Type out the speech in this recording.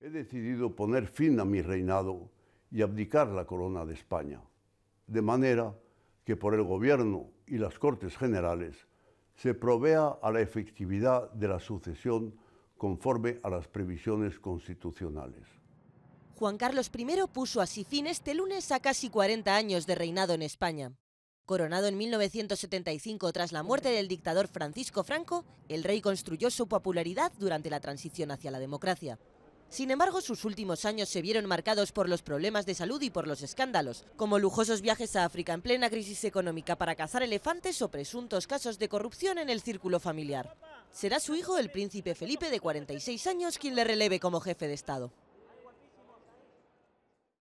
He decidido poner fin a mi reinado y abdicar la corona de España, de manera que por el Gobierno y las Cortes Generales se provea a la efectividad de la sucesión conforme a las previsiones constitucionales. Juan Carlos I puso así fin este lunes a casi 40 años de reinado en España. Coronado en 1975 tras la muerte del dictador Francisco Franco, el rey construyó su popularidad durante la transición hacia la democracia. Sin embargo, sus últimos años se vieron marcados por los problemas de salud y por los escándalos, como lujosos viajes a África en plena crisis económica para cazar elefantes o presuntos casos de corrupción en el círculo familiar. Será su hijo, el príncipe Felipe, de 46 años, quien le releve como jefe de Estado.